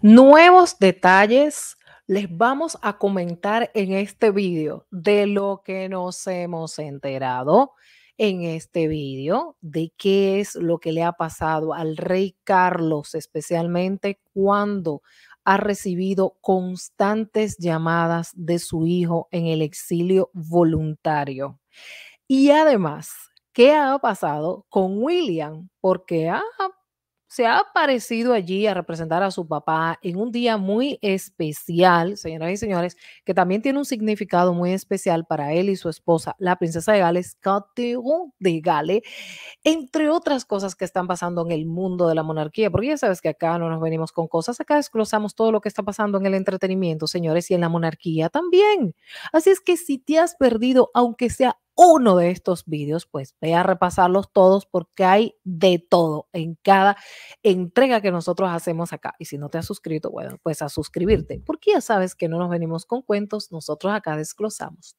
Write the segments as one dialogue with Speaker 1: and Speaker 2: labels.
Speaker 1: Nuevos detalles les vamos a comentar en este vídeo de lo que nos hemos enterado en este vídeo de qué es lo que le ha pasado al rey Carlos, especialmente cuando ha recibido constantes llamadas de su hijo en el exilio voluntario. Y además, ¿qué ha pasado con William? Porque ha ah, se ha aparecido allí a representar a su papá en un día muy especial, señoras y señores, que también tiene un significado muy especial para él y su esposa, la princesa de Gales, Catherine de Gales, entre otras cosas que están pasando en el mundo de la monarquía, porque ya sabes que acá no nos venimos con cosas, acá desglosamos todo lo que está pasando en el entretenimiento, señores, y en la monarquía también. Así es que si te has perdido, aunque sea uno de estos vídeos, pues voy a repasarlos todos porque hay de todo en cada entrega que nosotros hacemos acá. Y si no te has suscrito, bueno, pues a suscribirte, porque ya sabes que no nos venimos con cuentos, nosotros acá desglosamos.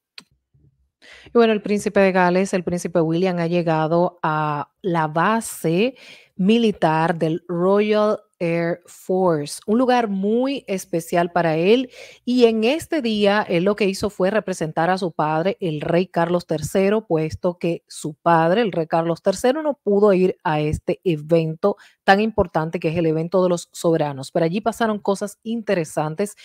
Speaker 1: Y bueno, el príncipe de Gales, el príncipe William, ha llegado a la base militar del Royal Air Force, un lugar muy especial para él. Y en este día, él lo que hizo fue representar a su padre, el rey Carlos III, puesto que su padre, el rey Carlos III, no pudo ir a este evento tan importante que es el evento de los soberanos. Pero allí pasaron cosas interesantes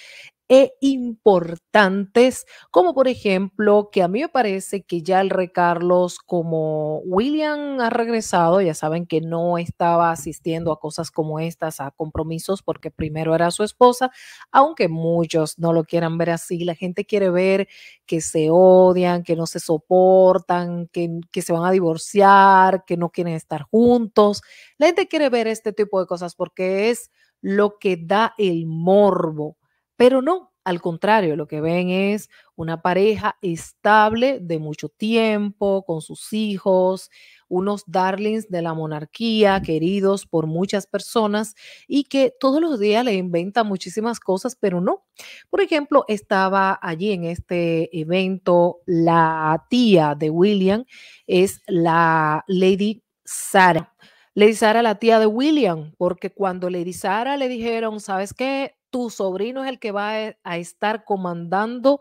Speaker 1: e importantes, como por ejemplo que a mí me parece que ya el Rey Carlos, como William ha regresado, ya saben que no estaba asistiendo a cosas como estas, a compromisos, porque primero era su esposa, aunque muchos no lo quieran ver así, la gente quiere ver que se odian, que no se soportan, que, que se van a divorciar, que no quieren estar juntos. La gente quiere ver este tipo de cosas porque es lo que da el morbo pero no, al contrario, lo que ven es una pareja estable de mucho tiempo, con sus hijos, unos darlings de la monarquía, queridos por muchas personas y que todos los días le inventa muchísimas cosas, pero no. Por ejemplo, estaba allí en este evento la tía de William, es la Lady Sarah. Lady Sara, la tía de William, porque cuando Lady Sara le dijeron, ¿sabes qué? tu sobrino es el que va e, a estar comandando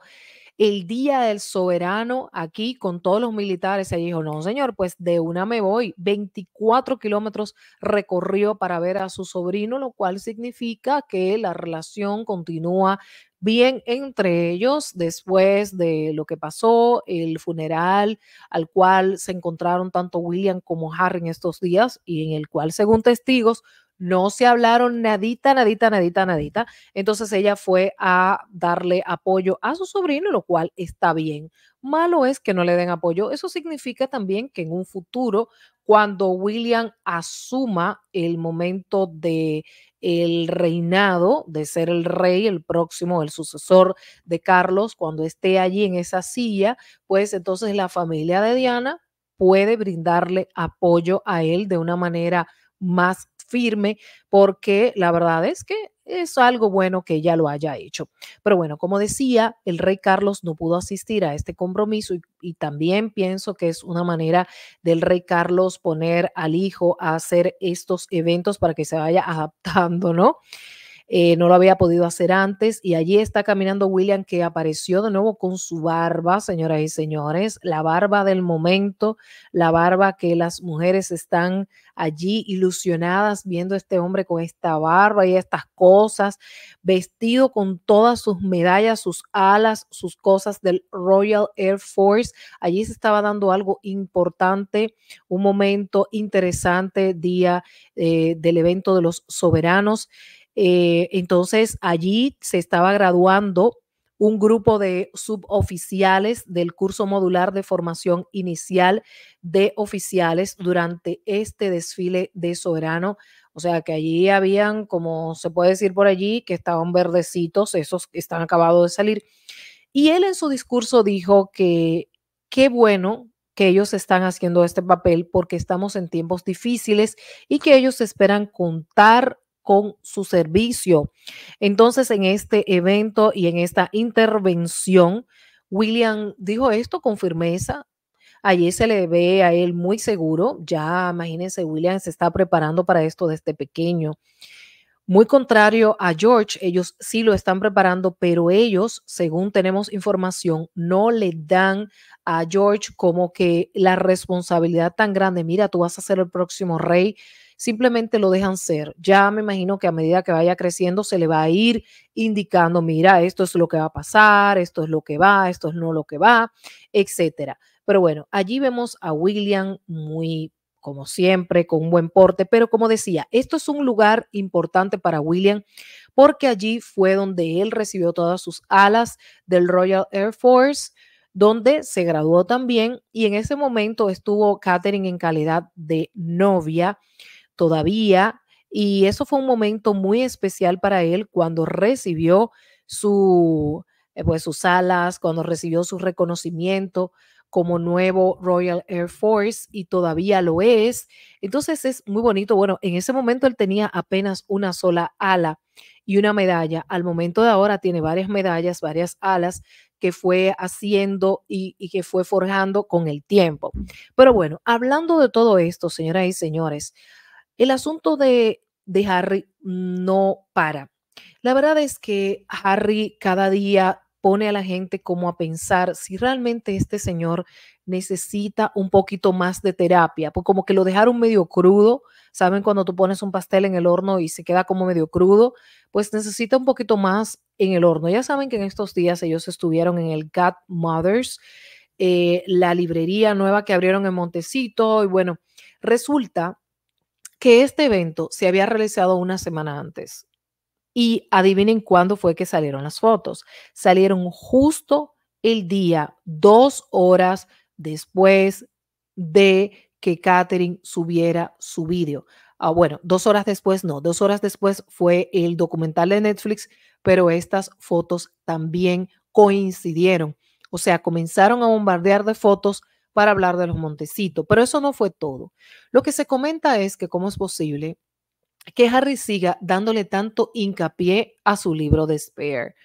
Speaker 1: el día del soberano aquí con todos los militares. Se dijo, no, señor, pues de una me voy. 24 kilómetros recorrió para ver a su sobrino, lo cual significa que la relación continúa bien entre ellos después de lo que pasó, el funeral al cual se encontraron tanto William como Harry en estos días y en el cual, según testigos, no se hablaron nadita, nadita, nadita, nadita. Entonces ella fue a darle apoyo a su sobrino, lo cual está bien. Malo es que no le den apoyo. Eso significa también que en un futuro, cuando William asuma el momento de el reinado, de ser el rey, el próximo, el sucesor de Carlos, cuando esté allí en esa silla, pues entonces la familia de Diana puede brindarle apoyo a él de una manera más firme, porque la verdad es que es algo bueno que ya lo haya hecho. Pero bueno, como decía, el rey Carlos no pudo asistir a este compromiso y, y, también pienso que es una manera del rey Carlos poner al hijo a hacer estos eventos para que se vaya adaptando, ¿no? Eh, no lo había podido hacer antes. Y allí está caminando William que apareció de nuevo con su barba, señoras y señores, la barba del momento, la barba que las mujeres están allí ilusionadas viendo este hombre con esta barba y estas cosas, vestido con todas sus medallas, sus alas, sus cosas del Royal Air Force. Allí se estaba dando algo importante, un momento interesante, día eh, del evento de los soberanos. Eh, entonces allí se estaba graduando un grupo de suboficiales del curso modular de formación inicial de oficiales durante este desfile de soberano. O sea que allí habían, como se puede decir por allí, que estaban verdecitos, esos que están acabados de salir. Y él en su discurso dijo que qué bueno que ellos están haciendo este papel porque estamos en tiempos difíciles y que ellos esperan contar con su servicio. Entonces, en este evento y en esta intervención, William dijo esto con firmeza. Allí se le ve a él muy seguro. Ya, imagínense, William se está preparando para esto desde pequeño. Muy contrario a George, ellos sí lo están preparando, pero ellos, según tenemos información, no le dan a George como que la responsabilidad tan grande. Mira, tú vas a ser el próximo rey simplemente lo dejan ser. Ya me imagino que a medida que vaya creciendo se le va a ir indicando, mira, esto es lo que va a pasar, esto es lo que va, esto es no lo que va, etcétera. Pero bueno, allí vemos a William muy como siempre, con un buen porte, pero como decía, esto es un lugar importante para William porque allí fue donde él recibió todas sus alas del Royal Air Force, donde se graduó también y en ese momento estuvo Catherine en calidad de novia todavía. Y eso fue un momento muy especial para él cuando recibió su, eh, pues, sus alas, cuando recibió su reconocimiento como nuevo Royal Air Force y todavía lo es. Entonces es muy bonito. Bueno, en ese momento él tenía apenas una sola ala y una medalla. Al momento de ahora tiene varias medallas, varias alas que fue haciendo y, y, que fue forjando con el tiempo. Pero bueno, hablando de todo esto, señoras y señores, el asunto de, Harry no para. La verdad es que Harry cada día pone a la gente como a pensar si realmente este señor necesita un poquito más de terapia, pues, como que lo dejaron medio crudo, ¿saben? Cuando tú pones un pastel en el horno y se queda como medio crudo, pues necesita un poquito más en el horno. Ya saben que en estos días ellos estuvieron en el Godmothers, eh, la librería nueva que abrieron en Montecito, y bueno, resulta este evento se había realizado una semana antes. Y adivinen cuándo fue que salieron las fotos. Salieron justo el día, dos horas después de que Catherine subiera su vídeo. Ah, bueno, dos horas después no, dos horas después fue el documental de Netflix, pero estas fotos también coincidieron. O sea, comenzaron a bombardear de fotos para hablar de los Montecitos. Pero eso no fue todo. Lo que se comenta es que cómo es posible que Harry siga dándole tanto hincapié a su libro Despair.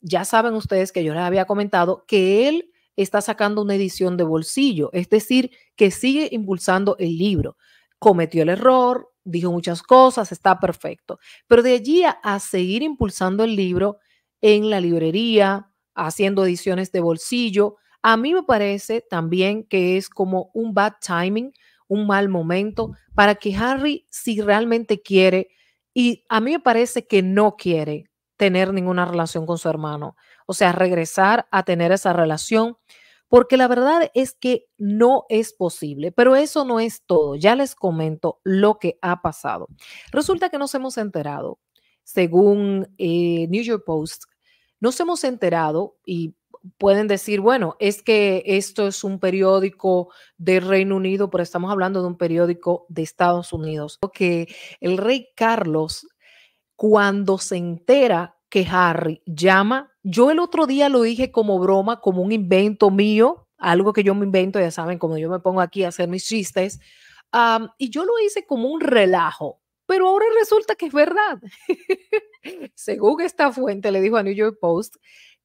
Speaker 1: ya saben ustedes que yo les había comentado que él está sacando una edición de bolsillo, es decir, que sigue impulsando el libro. Cometió el error, dijo muchas cosas, está perfecto. Pero de allí a seguir impulsando el libro en la librería, haciendo ediciones de bolsillo, a mí me parece también que es como un bad timing, un mal momento para que Harry, si realmente quiere, y a mí me parece que no quiere tener ninguna relación con su hermano, o sea, regresar a tener esa relación, porque la verdad es que no es posible, pero eso no es todo, ya les comento lo que ha pasado. Resulta que nos hemos enterado, según eh, New York Post, nos hemos enterado, y pueden decir, bueno, es que esto es un periódico de Reino Unido, pero estamos hablando de un periódico de Estados Unidos. Que el rey Carlos, cuando se entera que Harry llama, yo el otro día lo dije como broma, como un invento mío, algo que yo me invento, ya saben, como yo me pongo aquí a hacer mis chistes, y yo lo hice como un relajo, pero ahora resulta que es verdad. Según esta fuente, le dijo a New York Post,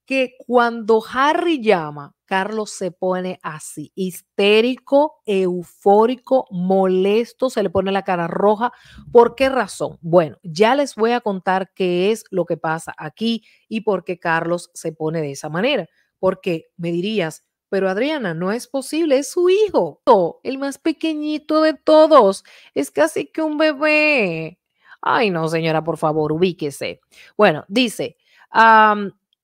Speaker 1: que cuando Harry llama, Carlos se pone así, histérico, eufórico, molesto, se le pone la cara roja. ¿Por qué razón? Bueno, ya les voy a contar qué es lo que pasa aquí y por qué Carlos se pone de esa manera. Porque me dirías, pero Adriana, no es posible, es su hijo, el más pequeñito de todos, es casi que un bebé. Ay, no, señora, por favor, ubíquese. Bueno, dice,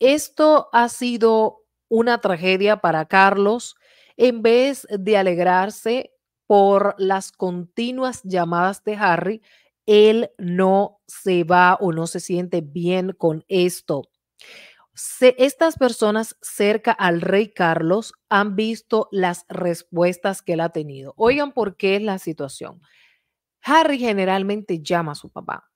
Speaker 1: esto ha sido una tragedia para Carlos. En vez de alegrarse por las continuas llamadas de Harry, él no se va o no se siente bien con esto. estas personas cerca al rey Carlos han visto las respuestas que él ha tenido. Oigan por qué es la situación. Harry generalmente llama a su papá.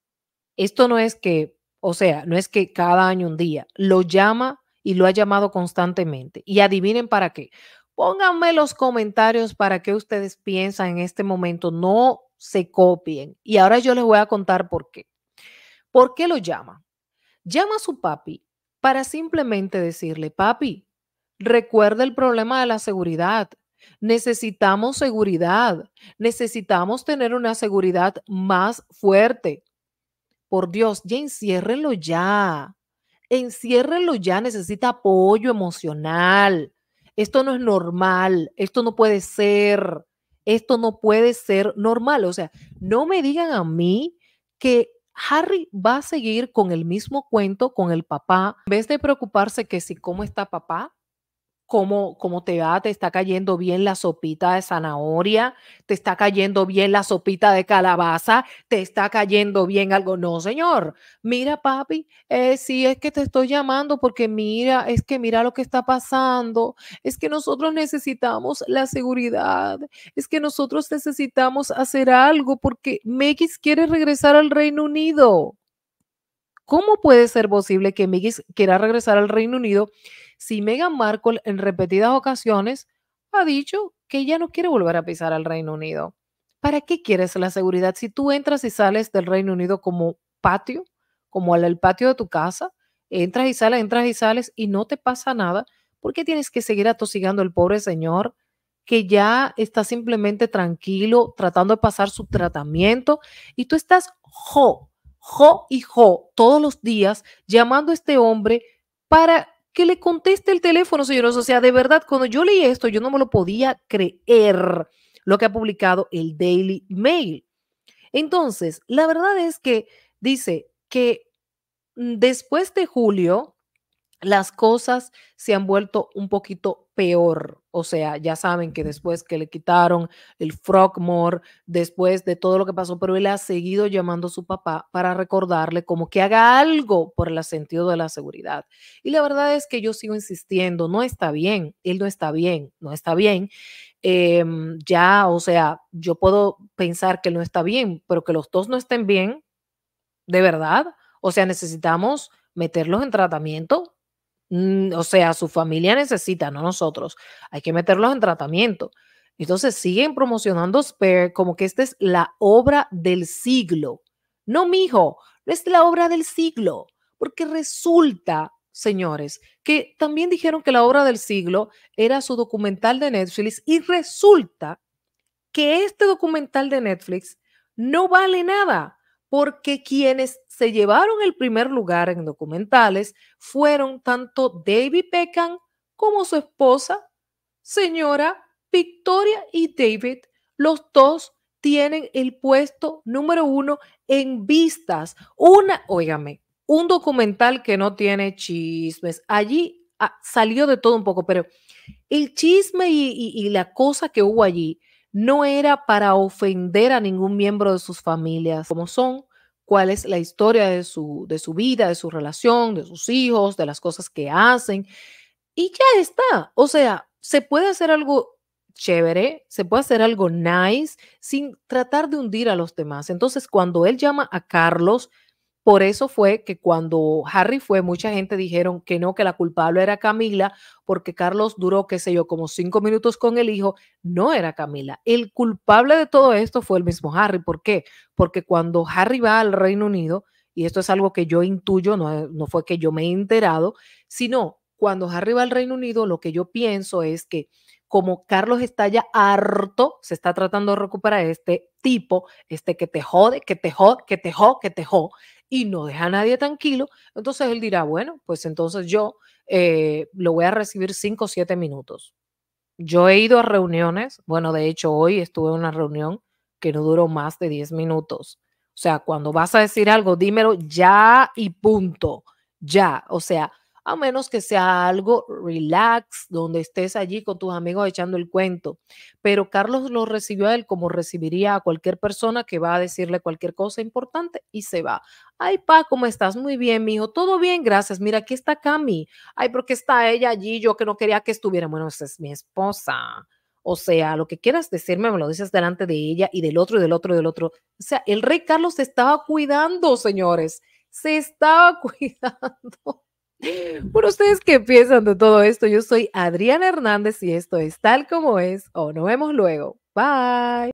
Speaker 1: Esto no es que o sea, no es que cada año un día, lo llama y lo ha llamado constantemente. Y adivinen para qué. Pónganme los comentarios para que ustedes piensan en este momento. No se copien. Y ahora yo les voy a contar por qué. ¿Por qué lo llama? Llama a su papi para simplemente decirle, papi, recuerda el problema de la seguridad. Necesitamos seguridad. Necesitamos tener una seguridad más fuerte. Por Dios, ya enciérrenlo ya. Enciérrenlo ya, necesita apoyo emocional. Esto no es normal, esto no puede ser, esto no puede ser normal. O sea, no me digan a mí que Harry va a seguir con el mismo cuento con el papá, en vez de preocuparse que si cómo está papá, cómo, te va, te está cayendo bien la sopita de zanahoria, te está cayendo bien la sopita de calabaza, te está cayendo bien algo. No, señor, mira, papi, si eh, sí es que te estoy llamando porque mira, es que mira lo que está pasando, es que nosotros necesitamos la seguridad, es que nosotros necesitamos hacer algo porque Megis quiere regresar al Reino Unido. ¿Cómo puede ser posible que Megis quiera regresar al Reino Unido si Meghan Markle en repetidas ocasiones ha dicho que ya no quiere volver a pisar al Reino Unido. ¿Para qué quieres la seguridad si tú entras y sales del Reino Unido como patio, como el patio de tu casa? Entras y sales, entras y sales y no te pasa nada. ¿Por qué tienes que seguir atosigando al pobre señor? que ya está simplemente tranquilo, tratando de pasar su tratamiento, y tú estás jo, jo y jo todos los días llamando a este hombre para que le conteste el teléfono, señores. O sea, de verdad, cuando yo leí esto, yo no me lo podía creer lo que ha publicado el Daily Mail. Entonces, la verdad es que dice que mm, después de julio, las cosas se han vuelto un poquito peor. O sea, ya saben que después que le quitaron el Frogmore, después de todo lo que pasó, pero él ha seguido llamando a su papá para recordarle como que haga algo por el sentido de la seguridad. Y la verdad es que yo sigo insistiendo, no está bien, él no está bien, no está bien. Em, ya, o sea, yo puedo pensar que no está bien, pero que los dos no estén bien, de verdad. O sea, necesitamos meterlos en tratamiento, Mm, o sea, su familia necesita, no nosotros. Hay que meterlos en tratamiento. Entonces siguen promocionando Spare como que esta es la obra del siglo. No, mijo, no es la obra del siglo. Porque resulta, señores, que también dijeron que la obra del siglo era su documental de Netflix y resulta que este documental de Netflix no vale nada porque quienes se llevaron el primer lugar en documentales fueron tanto David Beckham como su esposa, señora Victoria y David. Los dos tienen el puesto número uno en vistas. Una, óigame, un documental que no tiene chismes. Allí ah, salió de todo un poco, pero el chisme y la cosa que hubo allí no era para ofender a ningún miembro de sus familias, como son, cuál es la historia de su, de su vida, de su relación, de sus hijos, de las cosas que hacen. Y ya está. O sea, se puede hacer algo chévere, se puede hacer algo nice sin tratar de hundir a los demás. Entonces, cuando él llama a Carlos, por eso fue que cuando Harry fue, mucha gente dijeron que no, que la culpable era Camila, porque Carlos duró, qué sé yo, como cinco minutos con el hijo, no era Camila. El culpable de todo esto fue el mismo Harry. ¿Por qué? Porque cuando Harry va al Reino Unido, y esto es algo que yo intuyo, no, eh, fue que yo me he enterado, sino cuando Harry va al Reino Unido, lo que yo pienso es que como Carlos está ya harto, se está tratando de recuperar este tipo, este que te jode, que te jode, que te jode, que te jode, y no deja a nadie tranquilo, entonces él dirá, bueno, pues entonces yo eh, lo voy a recibir cinco o siete minutos. Yo he ido a reuniones, bueno, de hecho hoy estuve en una reunión que no duró más de 10 minutos. O sea, cuando vas a decir algo, dímelo ya y punto, ya. O sea, a menos que sea algo relax, donde estés allí con tus amigos echando el cuento. Pero Carlos lo recibió a él como recibiría a cualquier persona que va a decirle cualquier cosa importante y se va. Ay, pa, ¿cómo estás? Muy bien, mijo. Todo bien, gracias. Mira, aquí está Cami. Ay, qué está ella allí, yo que no quería que estuviera. Bueno, esa es mi esposa. O sea, lo que quieras decirme, me lo dices delante de ella y del otro y del otro y del otro. O sea, el rey Carlos se estaba cuidando, señores. Se estaba cuidando. por ¿ustedes que piensan de todo esto? Yo soy Adriana Hernández y esto es tal como es o nos vemos luego. Bye.